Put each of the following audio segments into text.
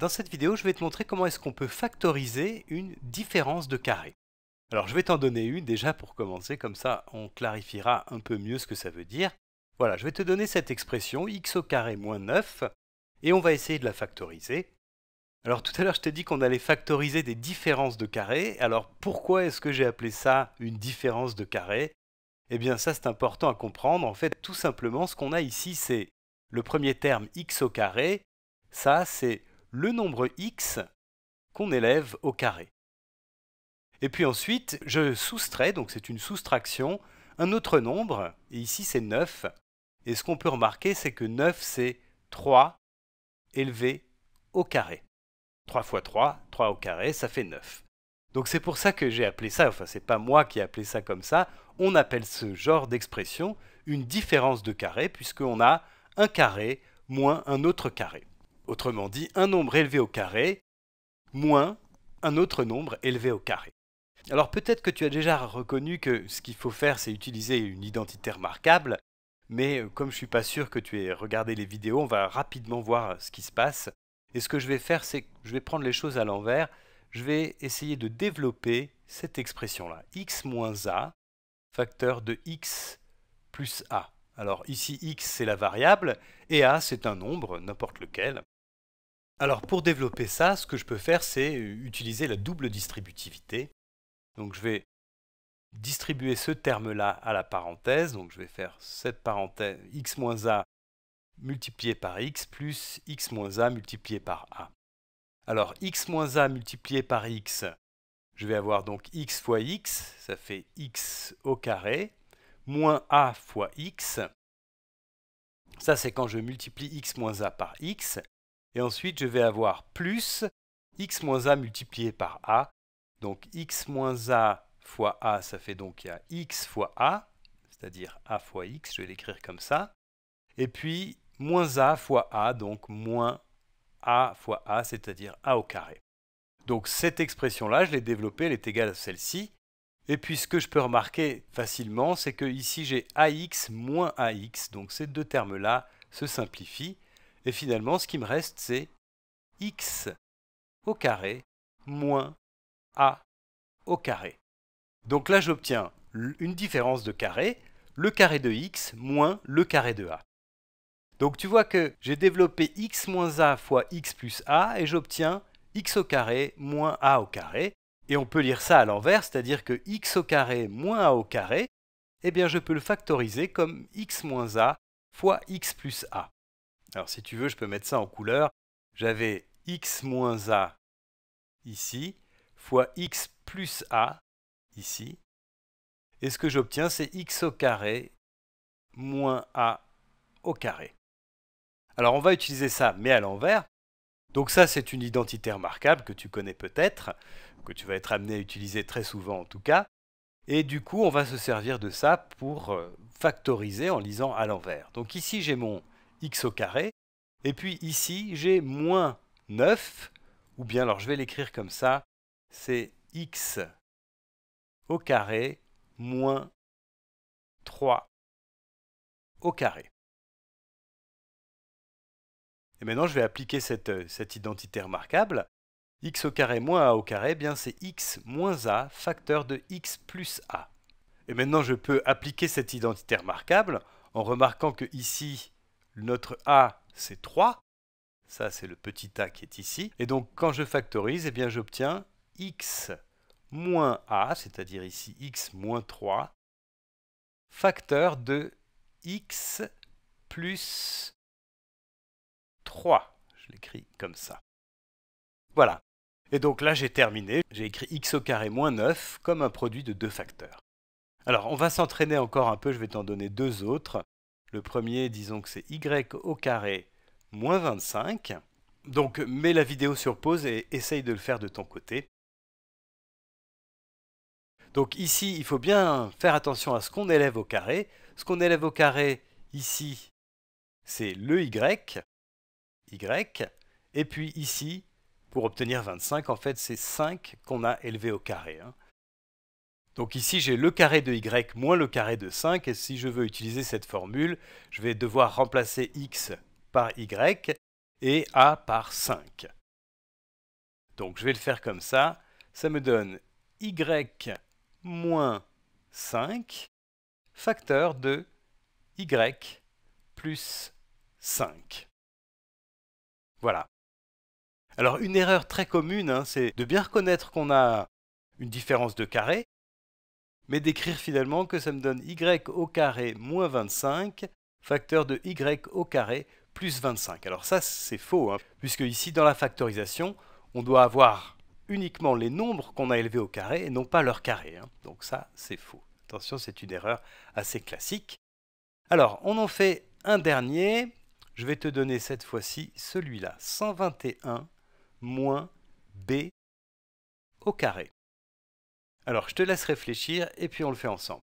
Dans cette vidéo, je vais te montrer comment est-ce qu'on peut factoriser une différence de carré. Alors je vais t'en donner une déjà pour commencer, comme ça on clarifiera un peu mieux ce que ça veut dire. Voilà, je vais te donner cette expression x au carré moins 9, et on va essayer de la factoriser. Alors tout à l'heure je t'ai dit qu'on allait factoriser des différences de carré, alors pourquoi est-ce que j'ai appelé ça une différence de carré Eh bien ça c'est important à comprendre, en fait tout simplement ce qu'on a ici c'est le premier terme x au carré, ça c'est le nombre x qu'on élève au carré. Et puis ensuite, je soustrais, donc c'est une soustraction, un autre nombre, et ici c'est 9. Et ce qu'on peut remarquer, c'est que 9 c'est 3 élevé au carré. 3 fois 3, 3 au carré, ça fait 9. Donc c'est pour ça que j'ai appelé ça, enfin c'est pas moi qui ai appelé ça comme ça, on appelle ce genre d'expression une différence de carré, puisqu'on a un carré moins un autre carré. Autrement dit, un nombre élevé au carré moins un autre nombre élevé au carré. Alors peut-être que tu as déjà reconnu que ce qu'il faut faire, c'est utiliser une identité remarquable, mais euh, comme je ne suis pas sûr que tu aies regardé les vidéos, on va rapidement voir euh, ce qui se passe. Et ce que je vais faire, c'est que je vais prendre les choses à l'envers, je vais essayer de développer cette expression-là, x moins a, facteur de x plus a. Alors ici, x c'est la variable, et a c'est un nombre, n'importe lequel. Alors pour développer ça, ce que je peux faire, c'est utiliser la double distributivité. Donc je vais distribuer ce terme-là à la parenthèse. Donc je vais faire cette parenthèse x moins a multiplié par x plus x moins a multiplié par a. Alors x moins a multiplié par x, je vais avoir donc x fois x, ça fait x au carré, moins a fois x. Ça c'est quand je multiplie x moins a par x. Et ensuite, je vais avoir plus x moins a multiplié par a. Donc x moins a fois a, ça fait donc il y a x fois a, c'est-à-dire a fois x, je vais l'écrire comme ça. Et puis moins a fois a, donc moins a fois a, c'est-à-dire a au carré. Donc cette expression-là, je l'ai développée, elle est égale à celle-ci. Et puis ce que je peux remarquer facilement, c'est que ici j'ai ax moins ax, donc ces deux termes-là se simplifient. Et finalement, ce qui me reste, c'est x au carré moins a au carré. Donc là, j'obtiens une différence de carré, le carré de x moins le carré de a. Donc tu vois que j'ai développé x moins a fois x plus a et j'obtiens x au carré moins a au carré. Et on peut lire ça à l'envers, c'est-à-dire que x au carré moins a au carré, eh bien je peux le factoriser comme x moins a fois x plus a. Alors si tu veux, je peux mettre ça en couleur. J'avais x moins a ici, fois x plus a ici. Et ce que j'obtiens, c'est x au carré moins a au carré. Alors on va utiliser ça, mais à l'envers. Donc ça, c'est une identité remarquable que tu connais peut-être, que tu vas être amené à utiliser très souvent en tout cas. Et du coup, on va se servir de ça pour euh, factoriser en lisant à l'envers. Donc ici, j'ai mon x au carré. Et puis ici, j'ai moins 9, ou bien alors je vais l'écrire comme ça, c'est x au carré moins 3 au carré. Et maintenant, je vais appliquer cette, identité remarquable. x au carré moins a au carré, eh bien c'est x moins a facteur de x plus a. Et maintenant, je peux appliquer cette identité remarquable en remarquant que ici, notre a, c'est 3. Ça, c'est le petit a qui est ici. Et donc, quand je factorise, eh bien, j'obtiens x moins a, c'est-à-dire ici x moins 3, facteur de x plus 3. Je l'écris comme ça. Voilà. Et donc là, j'ai terminé. J'ai écrit x au carré moins 9 comme un produit de deux facteurs. Alors, on va s'entraîner encore un peu, je vais t'en donner deux autres. Le premier, disons que c'est y au carré moins 25. Donc mets la vidéo sur pause et essaye de le faire de ton côté. Donc ici, il faut bien faire attention à ce qu'on élève au carré. Ce qu'on élève au carré ici, c'est le y, y, et puis ici, pour obtenir 25, en fait, c'est 5 qu'on a élevé au carré. Hein. Donc ici, j'ai le carré de y moins le carré de 5. Et si je veux utiliser cette formule, je vais devoir remplacer x par y et a par 5. Donc je vais le faire comme ça. Ça me donne y moins 5 facteur de y plus 5. Voilà. Alors une erreur très commune, hein, c'est de bien reconnaître qu'on a une différence de carré, mais d'écrire finalement que ça me donne y au carré moins 25, facteur de y au carré plus 25. Alors ça, c'est faux, hein, puisque ici, dans la factorisation, on doit avoir uniquement les nombres qu'on a élevés au carré et non pas leur carré. Hein. Donc ça, c'est faux. Attention, c'est une erreur assez classique. Alors, on en fait un dernier. Je vais te donner cette fois-ci celui-là. 121 moins b au carré. Alors je te laisse réfléchir et puis on le fait ensemble.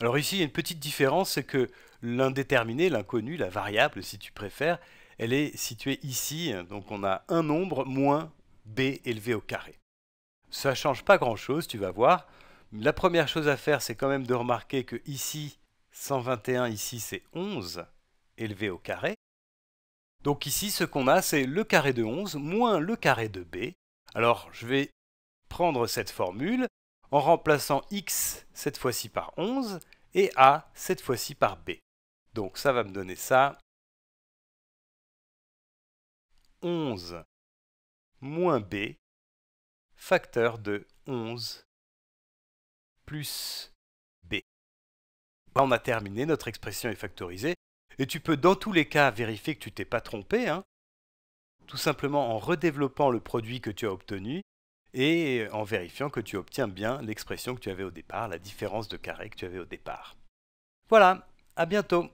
Alors ici, il y a une petite différence, c'est que l'indéterminé, l'inconnu, la variable si tu préfères, elle est située ici, donc on a un nombre moins b élevé au carré. Ça ne change pas grand-chose, tu vas voir. La première chose à faire, c'est quand même de remarquer que ici, 121, ici c'est 11 élevé au carré. Donc ici, ce qu'on a, c'est le carré de 11 moins le carré de b. Alors, je vais prendre cette formule en remplaçant x cette fois-ci par 11 et a cette fois-ci par b. Donc ça va me donner ça. 11 moins b, facteur de 11 plus b. on a terminé, notre expression est factorisée. Et tu peux dans tous les cas vérifier que tu t'es pas trompé, hein. tout simplement en redéveloppant le produit que tu as obtenu et en vérifiant que tu obtiens bien l'expression que tu avais au départ, la différence de carré que tu avais au départ. Voilà, à bientôt